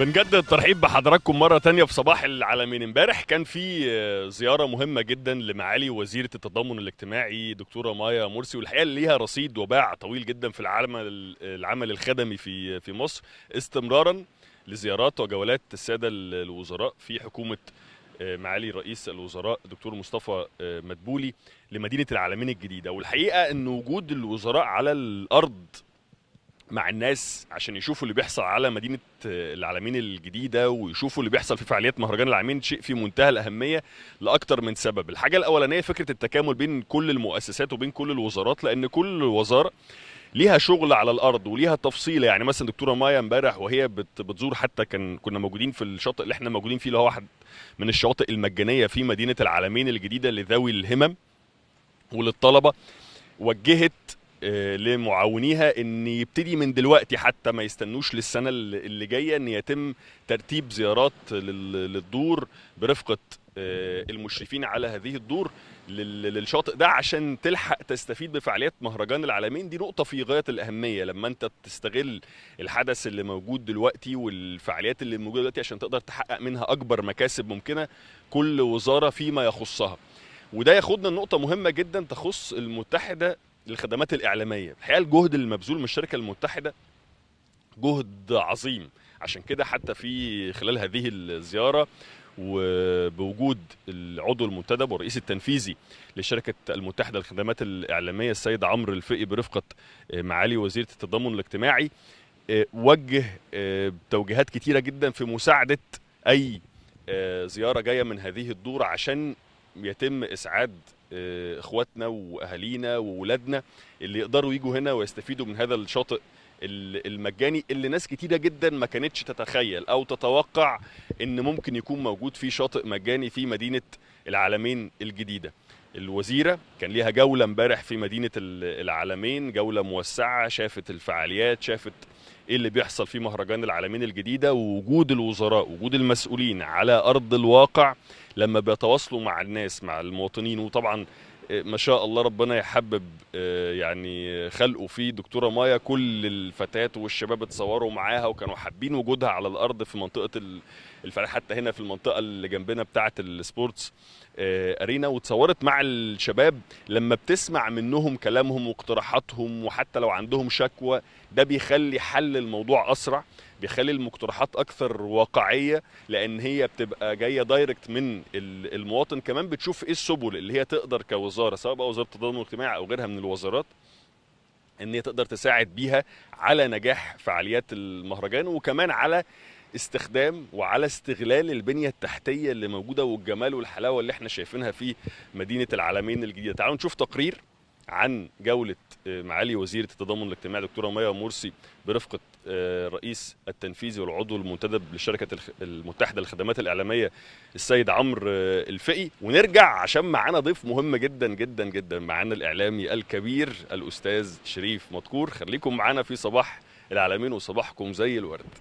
بنجدد الترحيب بحضراتكم مرة تانية في صباح العالمين امبارح كان في زيارة مهمة جدا لمعالي وزيرة التضامن الاجتماعي دكتورة مايا مرسي والحقيقة اللي ليها رصيد وباع طويل جدا في العمل العمل الخدمي في في مصر استمرارا لزيارات وجولات السادة الوزراء في حكومة آه، معالي رئيس الوزراء دكتور مصطفى آه، مدبولي لمدينة العالمين الجديدة والحقيقة ان وجود الوزراء على الأرض مع الناس عشان يشوفوا اللي بيحصل على مدينه آه، العالمين الجديده ويشوفوا اللي بيحصل في فعاليات مهرجان العالمين شيء في منتهى الاهميه لاكثر من سبب الحاجه الاولانيه فكره التكامل بين كل المؤسسات وبين كل الوزارات لان كل وزاره ليها شغل على الارض وليها تفصيله يعني مثلا دكتوره مايا امبارح وهي بتزور حتى كان كنا موجودين في الشاطئ اللي احنا موجودين فيه اللي هو واحد من الشواطئ المجانيه في مدينه العالمين الجديده لذوي الهمم وللطلبه وجهت آه، لمعاونيها ان يبتدي من دلوقتي حتى ما يستنوش للسنه اللي جايه ان يتم ترتيب زيارات للدور برفقه آه، المشرفين على هذه الدور للشاطئ ده عشان تلحق تستفيد بفعاليات مهرجان العالمين دي نقطه في غايه الاهميه لما انت تستغل الحدث اللي موجود دلوقتي والفعاليات اللي موجوده دلوقتي عشان تقدر تحقق منها اكبر مكاسب ممكنه كل وزاره فيما يخصها وده ياخدنا لنقطه مهمه جدا تخص المتحده للخدمات الاعلاميه الحقيقه الجهد المبذول من الشركه المتحده جهد عظيم عشان كده حتى في خلال هذه الزياره وبوجود العضو المنتدب والرئيس التنفيذي لشركة المتحدة للخدمات الإعلامية السيد عمرو الفقي برفقة آه، معالي وزيرة التضامن الاجتماعي آه، وجه آه، توجيهات كتيرة جدا في مساعدة أي زيارة جاية من هذه الدور عشان يتم إسعاد آه، اخواتنا واهالينا وولادنا اللي يقدروا يجوا هنا ويستفيدوا من هذا الشاطئ المجاني اللي ناس كتيره جدا ما كانتش تتخيل او تتوقع ان ممكن يكون موجود فيه شاطئ مجاني في مدينه العالمين الجديده الوزيره كان ليها جوله امبارح في مدينه العالمين جوله موسعه شافت الفعاليات شافت ايه اللي بيحصل في مهرجان العالمين الجديده ووجود الوزراء وجود المسؤولين على ارض الواقع لما بيتواصلوا مع الناس مع المواطنين وطبعا آه، ما شاء الله ربنا يحبب آه، يعني خلقه فيه دكتوره مايا كل الفتاه والشباب اتصوروا معاها وكانوا حابين وجودها على الارض في منطقه الفريق حتى هنا في المنطقه اللي جنبنا بتاعه السبورتس آه، ارينا واتصورت مع الشباب لما بتسمع منهم كلامهم واقتراحاتهم وحتى لو عندهم شكوى ده بيخلي حل الموضوع اسرع بيخلي المقترحات اكثر واقعيه لان هي بتبقى جايه دايركت من المواطن كمان بتشوف ايه السبل اللي هي تقدر كوزاره سواء بقى وزاره التضامن الاجتماعي او غيرها من الوزارات ان هي تقدر تساعد بيها على نجاح فعاليات المهرجان وكمان على استخدام وعلى استغلال البنية التحتية اللي موجودة والجمال والحلاوة اللي احنا شايفينها في مدينة العالمين الجديدة تعالوا نشوف تقرير عن جولة آه، معالي وزيرة التضامن الاجتماعي دكتورة ميا مرسي برفقة الرئيس آه، التنفيذي والعضو المنتدب للشركة المتحدة للخدمات الإعلامية السيد عمرو آه، الفقي ونرجع عشان معانا ضيف مهم جدا جدا جدا معانا الإعلامي الكبير الأستاذ شريف مدكور خليكم معانا في صباح العالمين وصباحكم زي الورد